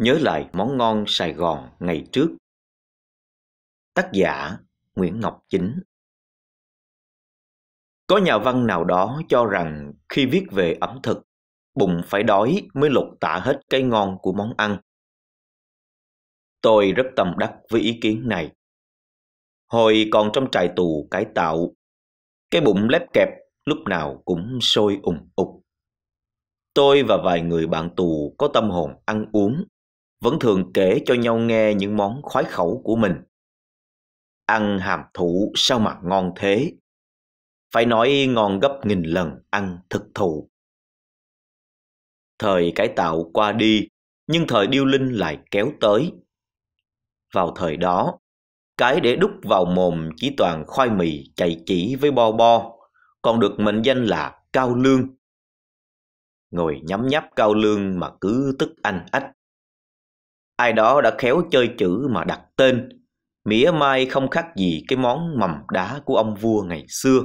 Nhớ lại món ngon Sài Gòn ngày trước. Tác giả Nguyễn Ngọc Chính Có nhà văn nào đó cho rằng khi viết về ẩm thực, bụng phải đói mới lột tả hết cái ngon của món ăn. Tôi rất tâm đắc với ý kiến này. Hồi còn trong trại tù cải tạo, cái bụng lép kẹp lúc nào cũng sôi ủng ục. Tôi và vài người bạn tù có tâm hồn ăn uống vẫn thường kể cho nhau nghe những món khoái khẩu của mình. Ăn hàm thụ sao mà ngon thế? Phải nói ngon gấp nghìn lần ăn thực thụ. Thời cải tạo qua đi, nhưng thời điêu linh lại kéo tới. Vào thời đó, cái để đúc vào mồm chỉ toàn khoai mì chạy chỉ với bo bo, còn được mệnh danh là cao lương. Ngồi nhắm nháp cao lương mà cứ tức anh ách ai đó đã khéo chơi chữ mà đặt tên, mỉa mai không khác gì cái món mầm đá của ông vua ngày xưa.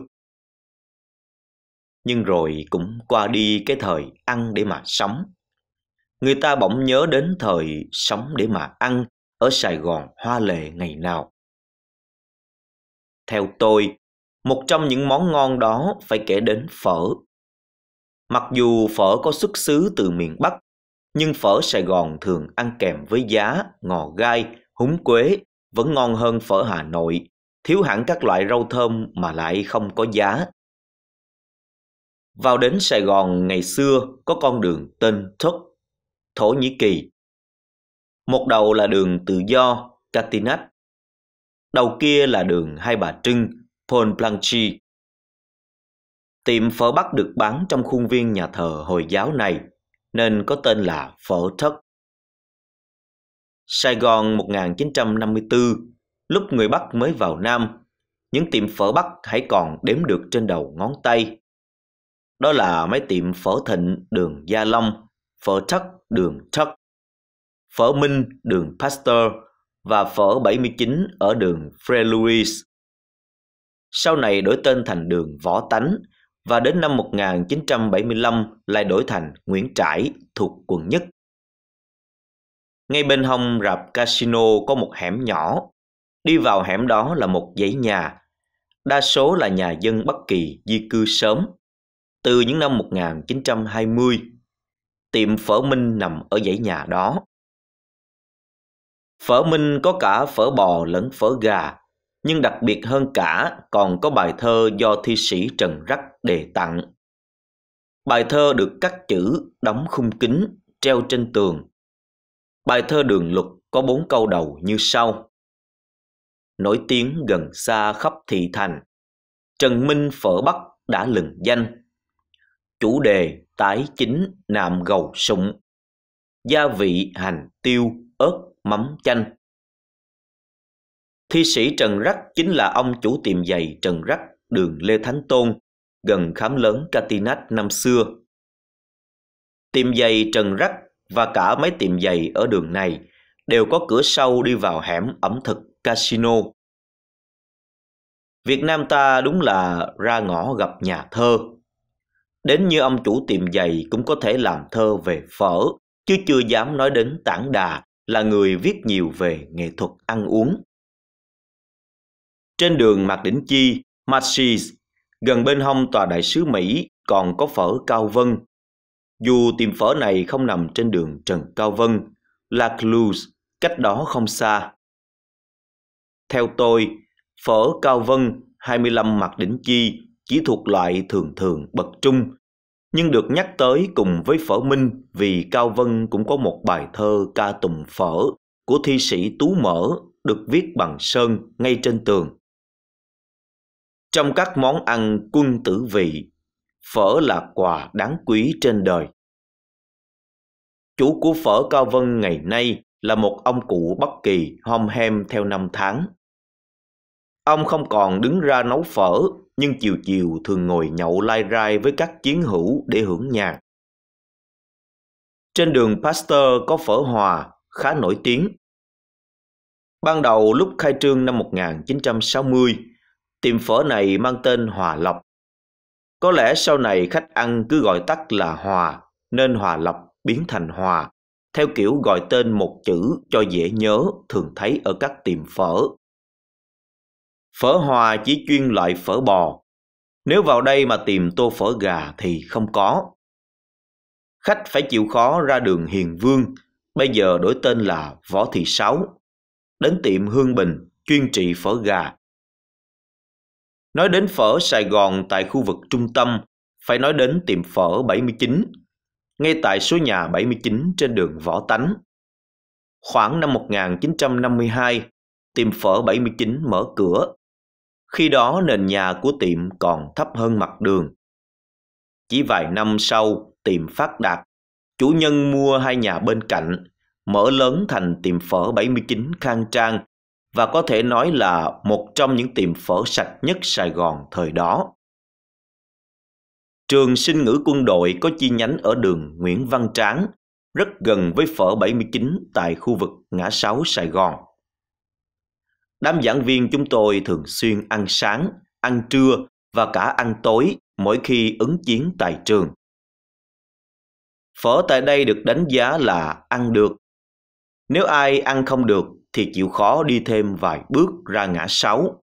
Nhưng rồi cũng qua đi cái thời ăn để mà sống. Người ta bỗng nhớ đến thời sống để mà ăn ở Sài Gòn hoa lệ ngày nào. Theo tôi, một trong những món ngon đó phải kể đến phở. Mặc dù phở có xuất xứ từ miền Bắc, nhưng phở Sài Gòn thường ăn kèm với giá, ngò gai, húng quế vẫn ngon hơn phở Hà Nội, thiếu hẳn các loại rau thơm mà lại không có giá. Vào đến Sài Gòn ngày xưa có con đường tên Thúc, Thổ Nhĩ Kỳ. Một đầu là đường Tự Do, Catinat. Đầu kia là đường Hai Bà Trưng, Pont Blanchi. Tiệm phở Bắc được bán trong khuôn viên nhà thờ Hồi giáo này – nên có tên là Phở Thất. Sài Gòn 1954, lúc người Bắc mới vào Nam, những tiệm phở Bắc hãy còn đếm được trên đầu ngón tay. Đó là mấy tiệm phở Thịnh đường Gia Long, phở Thất đường Thất, phở Minh đường Pasteur và phở 79 ở đường Frère Louis. Sau này đổi tên thành đường Võ Tánh và đến năm 1975 lại đổi thành Nguyễn Trãi thuộc quận Nhất. Ngay bên hông rạp casino có một hẻm nhỏ. Đi vào hẻm đó là một dãy nhà. Đa số là nhà dân Bắc Kỳ di cư sớm. Từ những năm 1920, tiệm phở Minh nằm ở dãy nhà đó. Phở Minh có cả phở bò lẫn phở gà nhưng đặc biệt hơn cả còn có bài thơ do thi sĩ Trần Rắc đề tặng. Bài thơ được cắt chữ đóng khung kính treo trên tường. Bài thơ Đường Luật có bốn câu đầu như sau. Nổi tiếng gần xa khắp thị thành, Trần Minh phở Bắc đã lừng danh. Chủ đề tái chính nạm gầu sụng, gia vị hành tiêu ớt mắm chanh. Thi sĩ Trần Rắc chính là ông chủ tiệm giày Trần Rắc đường Lê Thánh Tôn, gần khám lớn Catinat năm xưa. Tiệm giày Trần Rắc và cả mấy tiệm giày ở đường này đều có cửa sau đi vào hẻm ẩm thực casino. Việt Nam ta đúng là ra ngõ gặp nhà thơ. Đến như ông chủ tiệm giày cũng có thể làm thơ về phở, chứ chưa dám nói đến tảng đà là người viết nhiều về nghệ thuật ăn uống. Trên đường Mạc Đỉnh Chi, Machis, gần bên hông tòa đại sứ Mỹ còn có phở Cao Vân. Dù tiệm phở này không nằm trên đường Trần Cao Vân, là Clues, cách đó không xa. Theo tôi, phở Cao Vân 25 Mạc Đỉnh Chi chỉ thuộc loại thường thường bậc trung, nhưng được nhắc tới cùng với phở Minh vì Cao Vân cũng có một bài thơ ca tùng phở của thi sĩ Tú Mở được viết bằng sơn ngay trên tường. Trong các món ăn quân tử vị, phở là quà đáng quý trên đời. Chủ của phở Cao Vân ngày nay là một ông cụ bất Kỳ hom hem theo năm tháng. Ông không còn đứng ra nấu phở, nhưng chiều chiều thường ngồi nhậu lai rai với các chiến hữu để hưởng nhạc. Trên đường Pasteur có phở hòa, khá nổi tiếng. Ban đầu lúc khai trương năm 1960, Tiệm phở này mang tên Hòa Lộc. Có lẽ sau này khách ăn cứ gọi tắt là Hòa, nên Hòa Lộc biến thành Hòa, theo kiểu gọi tên một chữ cho dễ nhớ thường thấy ở các tiệm phở. Phở Hòa chỉ chuyên loại phở bò. Nếu vào đây mà tìm tô phở gà thì không có. Khách phải chịu khó ra đường Hiền Vương, bây giờ đổi tên là Võ Thị Sáu. Đến tiệm Hương Bình chuyên trị phở gà Nói đến phở Sài Gòn tại khu vực trung tâm, phải nói đến tiệm phở 79, ngay tại số nhà 79 trên đường Võ Tánh. Khoảng năm 1952, tiệm phở 79 mở cửa. Khi đó nền nhà của tiệm còn thấp hơn mặt đường. Chỉ vài năm sau, tiệm phát đạt. Chủ nhân mua hai nhà bên cạnh, mở lớn thành tiệm phở 79 khang trang và có thể nói là một trong những tiệm phở sạch nhất Sài Gòn thời đó. Trường sinh ngữ quân đội có chi nhánh ở đường Nguyễn Văn Tráng, rất gần với phở 79 tại khu vực ngã 6 Sài Gòn. Đám giảng viên chúng tôi thường xuyên ăn sáng, ăn trưa và cả ăn tối mỗi khi ứng chiến tại trường. Phở tại đây được đánh giá là ăn được. Nếu ai ăn không được thì chịu khó đi thêm vài bước ra ngã sáu.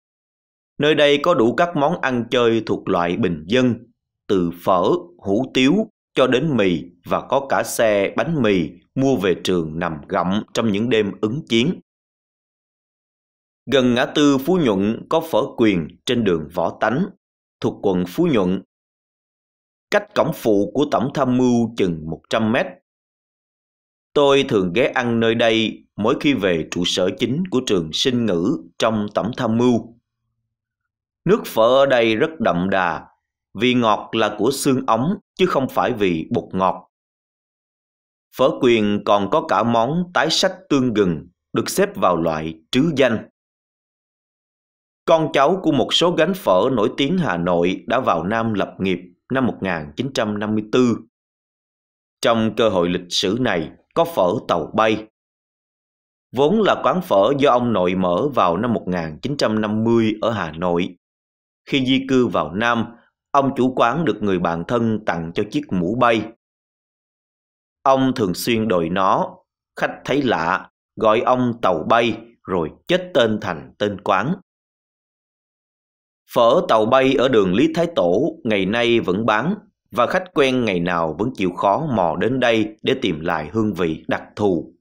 Nơi đây có đủ các món ăn chơi thuộc loại bình dân, từ phở, hủ tiếu cho đến mì và có cả xe bánh mì mua về trường nằm gặm trong những đêm ứng chiến. Gần ngã tư Phú Nhuận có phở quyền trên đường Võ Tánh, thuộc quận Phú Nhuận. Cách cổng phụ của Tổng Tham mưu chừng 100 mét. Tôi thường ghé ăn nơi đây mỗi khi về trụ sở chính của trường sinh ngữ trong tổng tham mưu. Nước phở ở đây rất đậm đà, vì ngọt là của xương ống chứ không phải vì bột ngọt. Phở quyền còn có cả món tái sách tương gừng được xếp vào loại trứ danh. Con cháu của một số gánh phở nổi tiếng Hà Nội đã vào Nam lập nghiệp năm 1954. Trong cơ hội lịch sử này có phở tàu bay, vốn là quán phở do ông nội mở vào năm 1950 ở Hà Nội. Khi di cư vào Nam, ông chủ quán được người bạn thân tặng cho chiếc mũ bay. Ông thường xuyên đội nó, khách thấy lạ, gọi ông tàu bay rồi chết tên thành tên quán. Phở tàu bay ở đường Lý Thái Tổ ngày nay vẫn bán và khách quen ngày nào vẫn chịu khó mò đến đây để tìm lại hương vị đặc thù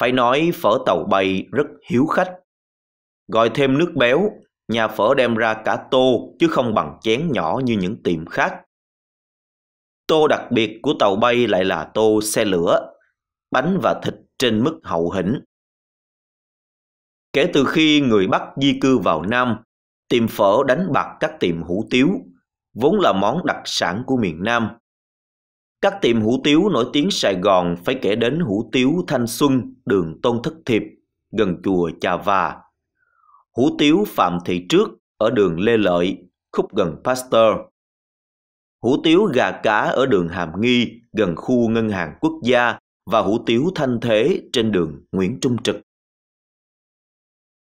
phải nói phở tàu bay rất hiếu khách. Gọi thêm nước béo, nhà phở đem ra cả tô chứ không bằng chén nhỏ như những tiệm khác. Tô đặc biệt của tàu bay lại là tô xe lửa, bánh và thịt trên mức hậu hĩnh. Kể từ khi người Bắc di cư vào Nam, tiệm phở đánh bạc các tiệm hủ tiếu, vốn là món đặc sản của miền Nam. Các tiệm hủ tiếu nổi tiếng Sài Gòn phải kể đến hủ tiếu Thanh Xuân, đường Tôn Thất Thiệp, gần chùa Chà Và. Hủ tiếu Phạm Thị Trước ở đường Lê Lợi, khúc gần Pasteur. Hủ tiếu gà cá ở đường Hàm Nghi, gần khu Ngân hàng Quốc gia và hủ tiếu Thanh Thế trên đường Nguyễn Trung Trực.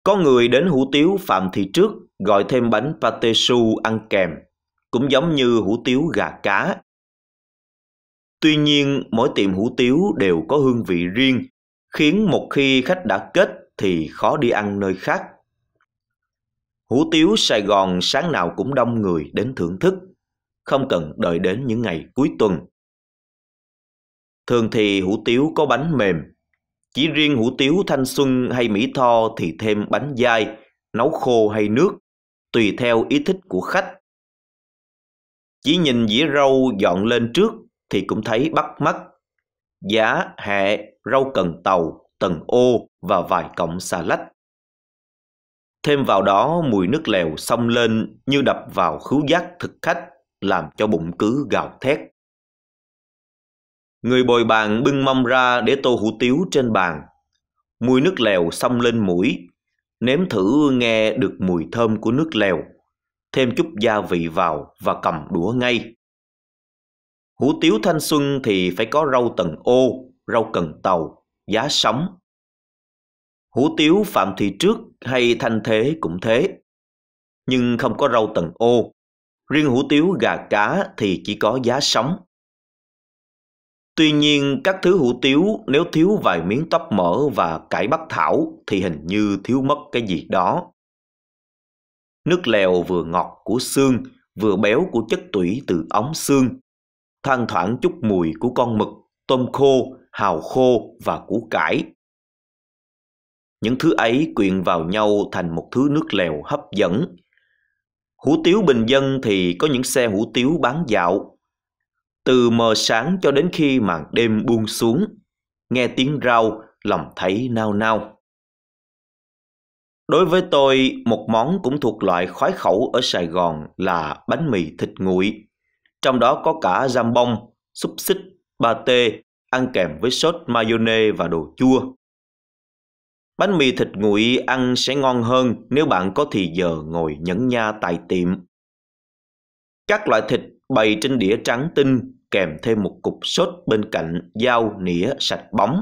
Có người đến hủ tiếu Phạm Thị Trước gọi thêm bánh pate su ăn kèm, cũng giống như hủ tiếu gà cá Tuy nhiên, mỗi tiệm hủ tiếu đều có hương vị riêng, khiến một khi khách đã kết thì khó đi ăn nơi khác. Hủ tiếu Sài Gòn sáng nào cũng đông người đến thưởng thức, không cần đợi đến những ngày cuối tuần. Thường thì hủ tiếu có bánh mềm, chỉ riêng hủ tiếu thanh xuân hay mỹ tho thì thêm bánh dai, nấu khô hay nước, tùy theo ý thích của khách. Chỉ nhìn dĩa rau dọn lên trước thì cũng thấy bắt mắt. Giá, hẹ, rau cần tàu, tầng ô và vài cọng xà lách. Thêm vào đó mùi nước lèo xông lên như đập vào khứu giác thực khách, làm cho bụng cứ gào thét. Người bồi bàn bưng mâm ra để tô hủ tiếu trên bàn. Mùi nước lèo xông lên mũi, nếm thử nghe được mùi thơm của nước lèo, thêm chút gia vị vào và cầm đũa ngay. Hủ tiếu thanh xuân thì phải có rau tần ô, rau cần tàu, giá sống. Hủ tiếu phạm thị trước hay thanh thế cũng thế. Nhưng không có rau tần ô. Riêng hủ tiếu gà cá thì chỉ có giá sống. Tuy nhiên, các thứ hủ tiếu nếu thiếu vài miếng tóc mỡ và cải bắc thảo thì hình như thiếu mất cái gì đó. Nước lèo vừa ngọt của xương, vừa béo của chất tủy từ ống xương, thoang thoảng chút mùi của con mực, tôm khô, hào khô và củ cải. Những thứ ấy quyện vào nhau thành một thứ nước lèo hấp dẫn. Hủ tiếu bình dân thì có những xe hủ tiếu bán dạo. Từ mờ sáng cho đến khi màn đêm buông xuống, nghe tiếng rau, lòng thấy nao nao. Đối với tôi, một món cũng thuộc loại khoái khẩu ở Sài Gòn là bánh mì thịt nguội trong đó có cả bông, xúc xích, pate, ăn kèm với sốt mayonnaise và đồ chua. Bánh mì thịt nguội ăn sẽ ngon hơn nếu bạn có thì giờ ngồi nhẫn nha tại tiệm. Các loại thịt bày trên đĩa trắng tinh kèm thêm một cục sốt bên cạnh dao nĩa sạch bóng.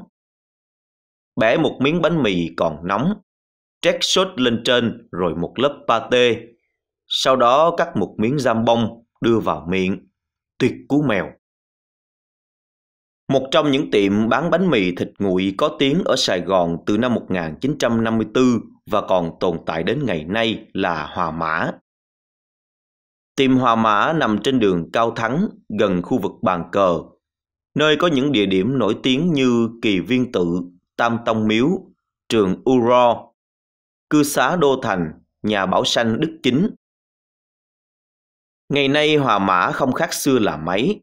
Bẻ một miếng bánh mì còn nóng, trét sốt lên trên rồi một lớp pate, sau đó cắt một miếng giam bông đưa vào miệng tuyệt cú mèo. Một trong những tiệm bán bánh mì thịt nguội có tiếng ở Sài Gòn từ năm 1954 và còn tồn tại đến ngày nay là Hòa Mã. Tiệm Hòa Mã nằm trên đường Cao Thắng, gần khu vực Bàn Cờ, nơi có những địa điểm nổi tiếng như Kỳ Viên Tự, Tam Tông Miếu, Trường Uro, Cư xá Đô Thành, Nhà Bảo Sanh Đức Chính Ngày nay hòa mã không khác xưa là mấy.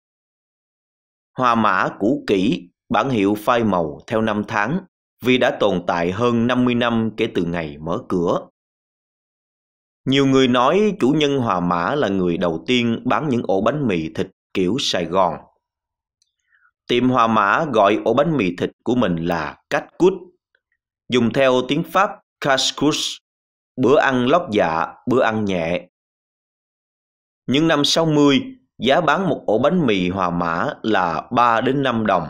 Hòa mã cũ kỹ, bản hiệu phai màu theo năm tháng vì đã tồn tại hơn 50 năm kể từ ngày mở cửa. Nhiều người nói chủ nhân Hòa Mã là người đầu tiên bán những ổ bánh mì thịt kiểu Sài Gòn. Tiệm Hòa Mã gọi ổ bánh mì thịt của mình là cách cút, dùng theo tiếng Pháp cache bữa ăn lót dạ, bữa ăn nhẹ, những năm 60, giá bán một ổ bánh mì hòa mã là 3 đến 5 đồng.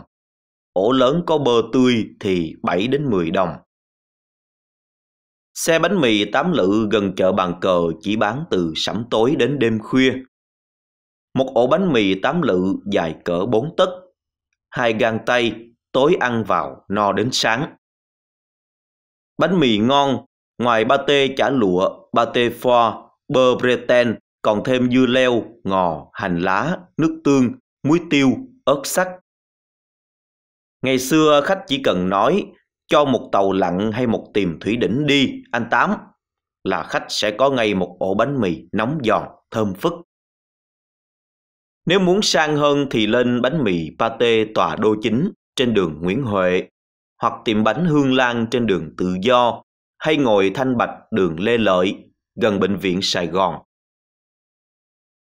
Ổ lớn có bơ tươi thì 7 đến 10 đồng. Xe bánh mì tám lự gần chợ bàn cờ chỉ bán từ sẩm tối đến đêm khuya. Một ổ bánh mì tám lự dài cỡ 4 tấc, hai gang tay, tối ăn vào no đến sáng. Bánh mì ngon, ngoài ba tê chả lụa, ba tê foie, bơ Breton còn thêm dưa leo, ngò, hành lá, nước tương, muối tiêu, ớt sắc. Ngày xưa khách chỉ cần nói cho một tàu lặn hay một tìm thủy đỉnh đi, anh Tám, là khách sẽ có ngay một ổ bánh mì nóng giòn, thơm phức. Nếu muốn sang hơn thì lên bánh mì pate tòa đô chính trên đường Nguyễn Huệ, hoặc tiệm bánh Hương Lan trên đường Tự Do, hay ngồi Thanh Bạch đường Lê Lợi, gần bệnh viện Sài Gòn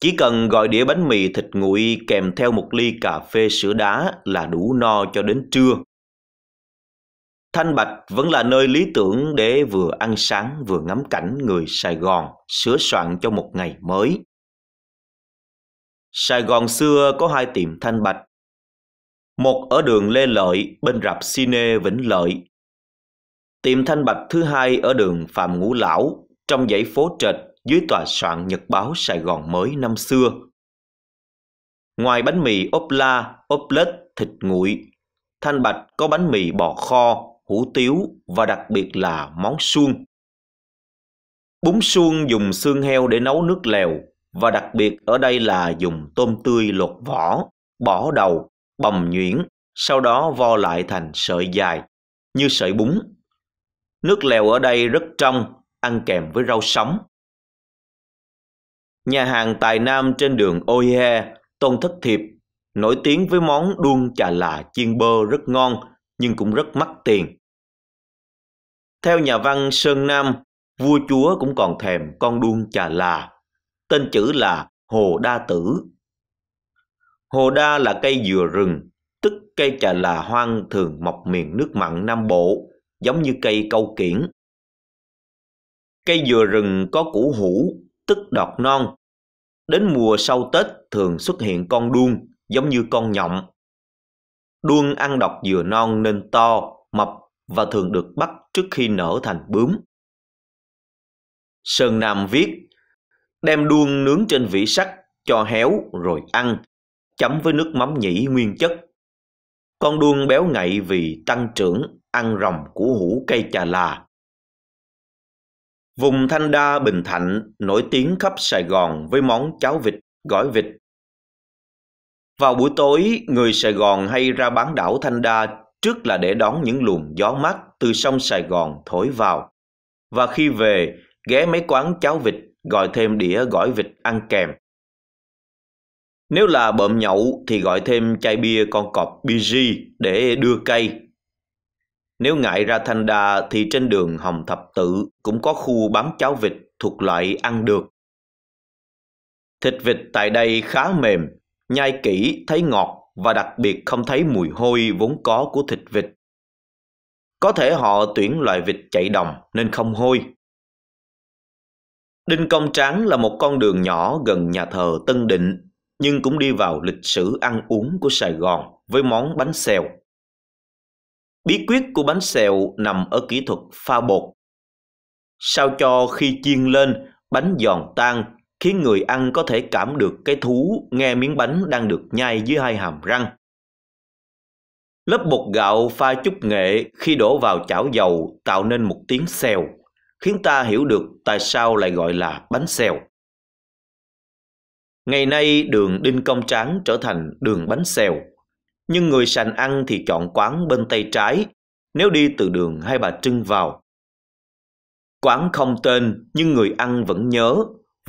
chỉ cần gọi đĩa bánh mì thịt nguội kèm theo một ly cà phê sữa đá là đủ no cho đến trưa. Thanh Bạch vẫn là nơi lý tưởng để vừa ăn sáng vừa ngắm cảnh người Sài Gòn sửa soạn cho một ngày mới. Sài Gòn xưa có hai tiệm Thanh Bạch. Một ở đường Lê Lợi bên rạp Cine Vĩnh Lợi. Tiệm Thanh Bạch thứ hai ở đường Phạm Ngũ Lão trong dãy phố Trệt dưới tòa soạn Nhật báo Sài Gòn mới năm xưa. Ngoài bánh mì ốp la, ốp lết, thịt nguội, Thanh Bạch có bánh mì bò kho, hủ tiếu và đặc biệt là món suông. Bún suông dùng xương heo để nấu nước lèo và đặc biệt ở đây là dùng tôm tươi lột vỏ, bỏ đầu, bầm nhuyễn, sau đó vo lại thành sợi dài, như sợi bún. Nước lèo ở đây rất trong, ăn kèm với rau sống nhà hàng tài nam trên đường Oie, Tôn Thất Thiệp, nổi tiếng với món đuông chà là chiên bơ rất ngon nhưng cũng rất mắc tiền. Theo nhà văn Sơn Nam, vua chúa cũng còn thèm con đuông chà là, tên chữ là Hồ Đa Tử. Hồ Đa là cây dừa rừng, tức cây chà là hoang thường mọc miền nước mặn Nam Bộ, giống như cây câu kiển. Cây dừa rừng có củ hũ tức đọt non. Đến mùa sau Tết thường xuất hiện con đuông giống như con nhộng. Đuông ăn đọt dừa non nên to, mập và thường được bắt trước khi nở thành bướm. Sơn Nam viết, đem đuông nướng trên vỉ sắt cho héo rồi ăn, chấm với nước mắm nhĩ nguyên chất. Con đuông béo ngậy vì tăng trưởng ăn rồng của hũ cây trà là Vùng Thanh Đa Bình Thạnh nổi tiếng khắp Sài Gòn với món cháo vịt, gỏi vịt. Vào buổi tối, người Sài Gòn hay ra bán đảo Thanh Đa trước là để đón những luồng gió mát từ sông Sài Gòn thổi vào. Và khi về, ghé mấy quán cháo vịt gọi thêm đĩa gỏi vịt ăn kèm. Nếu là bợm nhậu thì gọi thêm chai bia con cọp BG để đưa cây nếu ngại ra Thanh Đa thì trên đường Hồng Thập Tự cũng có khu bán cháo vịt thuộc loại ăn được. Thịt vịt tại đây khá mềm, nhai kỹ thấy ngọt và đặc biệt không thấy mùi hôi vốn có của thịt vịt. Có thể họ tuyển loại vịt chạy đồng nên không hôi. Đinh Công Tráng là một con đường nhỏ gần nhà thờ Tân Định, nhưng cũng đi vào lịch sử ăn uống của Sài Gòn với món bánh xèo Bí quyết của bánh xèo nằm ở kỹ thuật pha bột. Sao cho khi chiên lên, bánh giòn tan, khiến người ăn có thể cảm được cái thú nghe miếng bánh đang được nhai dưới hai hàm răng. Lớp bột gạo pha chút nghệ khi đổ vào chảo dầu tạo nên một tiếng xèo, khiến ta hiểu được tại sao lại gọi là bánh xèo. Ngày nay đường Đinh Công Tráng trở thành đường bánh xèo nhưng người sành ăn thì chọn quán bên tay trái, nếu đi từ đường Hai Bà Trưng vào. Quán không tên nhưng người ăn vẫn nhớ,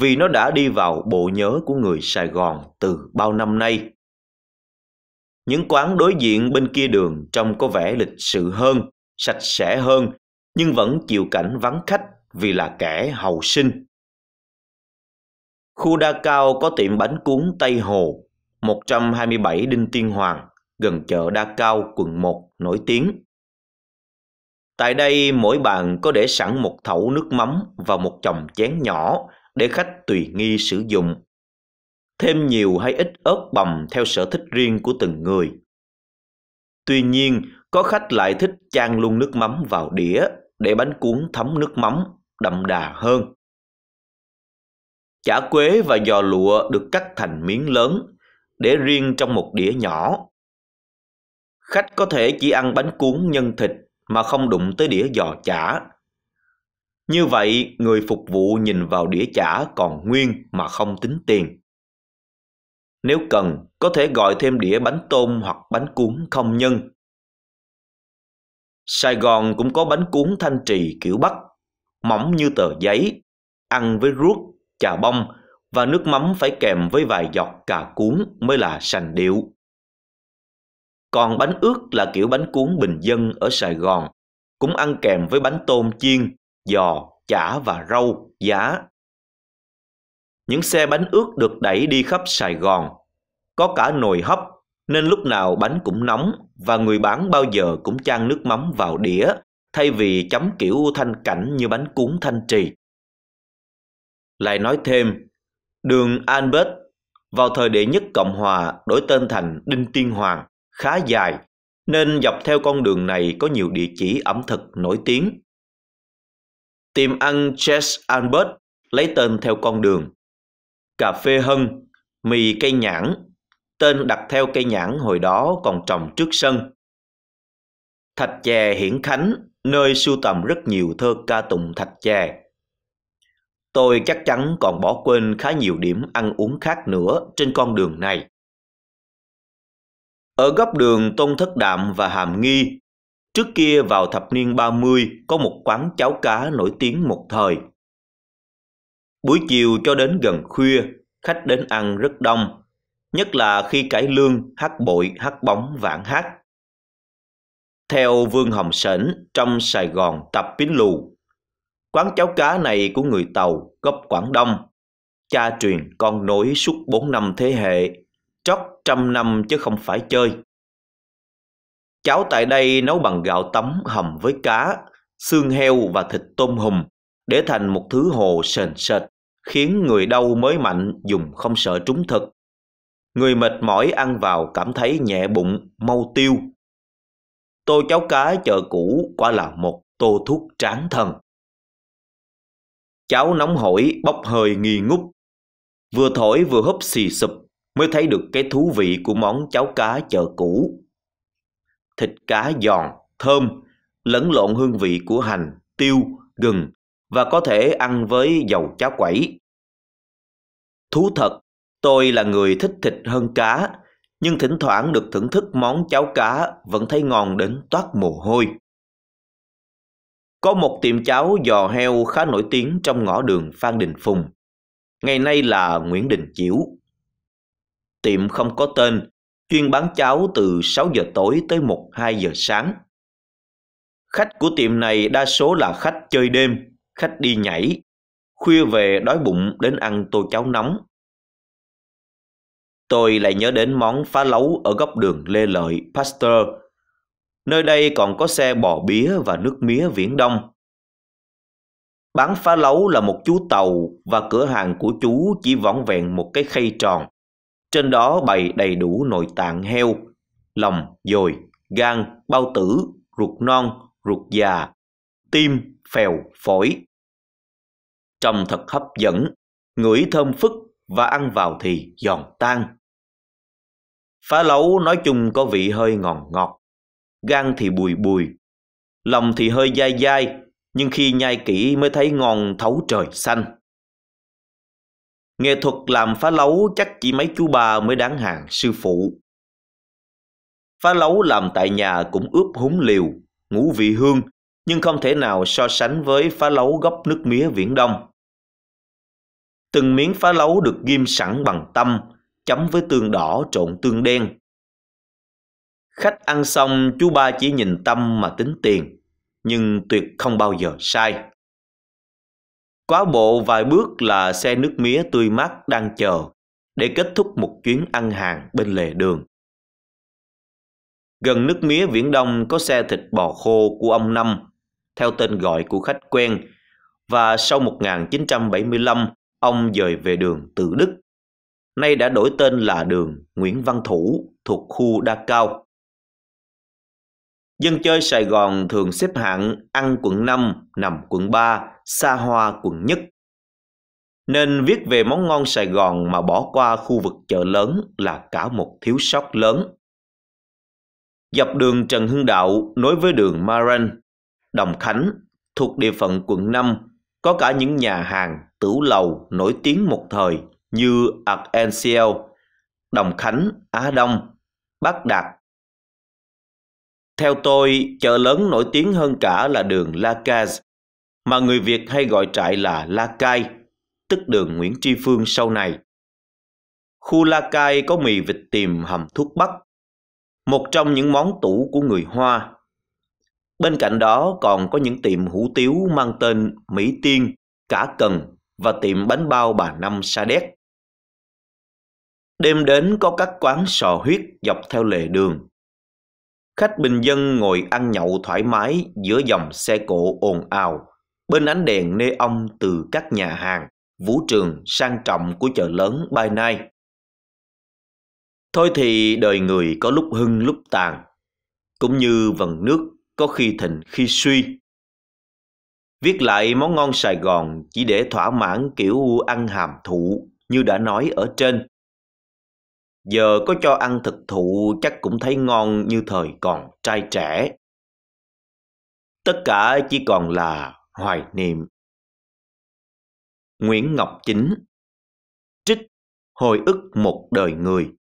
vì nó đã đi vào bộ nhớ của người Sài Gòn từ bao năm nay. Những quán đối diện bên kia đường trông có vẻ lịch sự hơn, sạch sẽ hơn, nhưng vẫn chịu cảnh vắng khách vì là kẻ hầu sinh. Khu đa cao có tiệm bánh cuốn Tây Hồ, 127 Đinh Tiên Hoàng gần chợ Đa Cao, quận 1, nổi tiếng. Tại đây, mỗi bàn có để sẵn một thẩu nước mắm và một chồng chén nhỏ để khách tùy nghi sử dụng. Thêm nhiều hay ít ớt bầm theo sở thích riêng của từng người. Tuy nhiên, có khách lại thích chan luôn nước mắm vào đĩa để bánh cuốn thấm nước mắm đậm đà hơn. Chả quế và giò lụa được cắt thành miếng lớn để riêng trong một đĩa nhỏ. Khách có thể chỉ ăn bánh cuốn nhân thịt mà không đụng tới đĩa giò chả. Như vậy, người phục vụ nhìn vào đĩa chả còn nguyên mà không tính tiền. Nếu cần, có thể gọi thêm đĩa bánh tôm hoặc bánh cuốn không nhân. Sài Gòn cũng có bánh cuốn thanh trì kiểu Bắc, mỏng như tờ giấy, ăn với ruốc, chà bông và nước mắm phải kèm với vài giọt cà cuốn mới là sành điệu. Còn bánh ướt là kiểu bánh cuốn bình dân ở Sài Gòn, cũng ăn kèm với bánh tôm chiên, giò, chả và rau, giá. Những xe bánh ướt được đẩy đi khắp Sài Gòn. Có cả nồi hấp, nên lúc nào bánh cũng nóng và người bán bao giờ cũng chan nước mắm vào đĩa thay vì chấm kiểu thanh cảnh như bánh cuốn thanh trì. Lại nói thêm, đường Albert vào thời đệ nhất Cộng Hòa đổi tên thành Đinh Tiên Hoàng khá dài, nên dọc theo con đường này có nhiều địa chỉ ẩm thực nổi tiếng. Tiệm ăn Chess Albert lấy tên theo con đường. Cà phê hân, mì cây nhãn, tên đặt theo cây nhãn hồi đó còn trồng trước sân. Thạch chè Hiển Khánh, nơi sưu tầm rất nhiều thơ ca tụng thạch chè. Tôi chắc chắn còn bỏ quên khá nhiều điểm ăn uống khác nữa trên con đường này. Ở góc đường Tôn Thất Đạm và Hàm Nghi, trước kia vào thập niên 30 có một quán cháo cá nổi tiếng một thời. Buổi chiều cho đến gần khuya, khách đến ăn rất đông, nhất là khi cải lương, hát bội, hát bóng, vãn hát. Theo Vương Hồng Sển trong Sài Gòn tập Pín Lù, quán cháo cá này của người Tàu gốc Quảng Đông, cha truyền con nối suốt 4 năm thế hệ chót trăm năm chứ không phải chơi. Cháo tại đây nấu bằng gạo tấm hầm với cá, xương heo và thịt tôm hùm để thành một thứ hồ sền sệt, khiến người đau mới mạnh dùng không sợ trúng thực. Người mệt mỏi ăn vào cảm thấy nhẹ bụng, mau tiêu. Tô cháo cá chợ cũ quả là một tô thuốc tráng thần. Cháo nóng hổi bốc hơi nghi ngút, vừa thổi vừa húp xì sụp mới thấy được cái thú vị của món cháo cá chợ cũ. Thịt cá giòn, thơm, lẫn lộn hương vị của hành, tiêu, gừng và có thể ăn với dầu cháo quẩy. Thú thật, tôi là người thích thịt hơn cá, nhưng thỉnh thoảng được thưởng thức món cháo cá vẫn thấy ngon đến toát mồ hôi. Có một tiệm cháo giò heo khá nổi tiếng trong ngõ đường Phan Đình Phùng. Ngày nay là Nguyễn Đình Chiểu tiệm không có tên, chuyên bán cháo từ 6 giờ tối tới 1-2 giờ sáng. Khách của tiệm này đa số là khách chơi đêm, khách đi nhảy, khuya về đói bụng đến ăn tô cháo nóng. Tôi lại nhớ đến món phá lấu ở góc đường Lê Lợi, Pasteur. Nơi đây còn có xe bò bía và nước mía viễn đông. Bán phá lấu là một chú tàu và cửa hàng của chú chỉ vỏn vẹn một cái khay tròn. Trên đó bày đầy đủ nội tạng heo, lòng, dồi, gan, bao tử, ruột non, ruột già, tim, phèo, phổi. Trông thật hấp dẫn, ngửi thơm phức và ăn vào thì giòn tan. Phá lấu nói chung có vị hơi ngọt ngọt, gan thì bùi bùi, lòng thì hơi dai dai, nhưng khi nhai kỹ mới thấy ngon thấu trời xanh. Nghệ thuật làm phá lấu chắc chỉ mấy chú ba mới đáng hàng sư phụ. Phá lấu làm tại nhà cũng ướp húng liều, ngũ vị hương, nhưng không thể nào so sánh với phá lấu gốc nước mía viễn đông. Từng miếng phá lấu được ghim sẵn bằng tâm, chấm với tương đỏ trộn tương đen. Khách ăn xong, chú ba chỉ nhìn tâm mà tính tiền, nhưng tuyệt không bao giờ sai. Quá bộ vài bước là xe nước mía tươi mát đang chờ để kết thúc một chuyến ăn hàng bên lề đường. Gần nước mía Viễn Đông có xe thịt bò khô của ông Năm, theo tên gọi của khách quen, và sau 1975, ông dời về đường Tự Đức. Nay đã đổi tên là đường Nguyễn Văn Thủ thuộc khu Đa Cao. Dân chơi Sài Gòn thường xếp hạng ăn quận 5, nằm quận 3, xa hoa quận nhất. Nên viết về món ngon Sài Gòn mà bỏ qua khu vực chợ lớn là cả một thiếu sót lớn. Dọc đường Trần Hưng Đạo nối với đường Maran, Đồng Khánh thuộc địa phận quận 5 có cả những nhà hàng, tử lầu nổi tiếng một thời như ciel Đồng Khánh, Á Đông, Bát Đạt, theo tôi, chợ lớn nổi tiếng hơn cả là đường La Caz, mà người Việt hay gọi trại là La Cai, tức đường Nguyễn Tri Phương sau này. Khu La Cai có mì vịt tiềm hầm thuốc bắc, một trong những món tủ của người Hoa. Bên cạnh đó còn có những tiệm hủ tiếu mang tên Mỹ Tiên, Cả Cần và tiệm bánh bao bà Năm Sa Đéc. Đêm đến có các quán sò huyết dọc theo lề đường Khách bình dân ngồi ăn nhậu thoải mái giữa dòng xe cộ ồn ào, bên ánh đèn nê ông từ các nhà hàng, vũ trường sang trọng của chợ lớn Bai Nai. Thôi thì đời người có lúc hưng lúc tàn, cũng như vần nước có khi thịnh khi suy. Viết lại món ngon Sài Gòn chỉ để thỏa mãn kiểu ăn hàm thụ như đã nói ở trên giờ có cho ăn thực thụ chắc cũng thấy ngon như thời còn trai trẻ. Tất cả chỉ còn là hoài niệm. Nguyễn Ngọc Chính Trích Hồi ức một đời người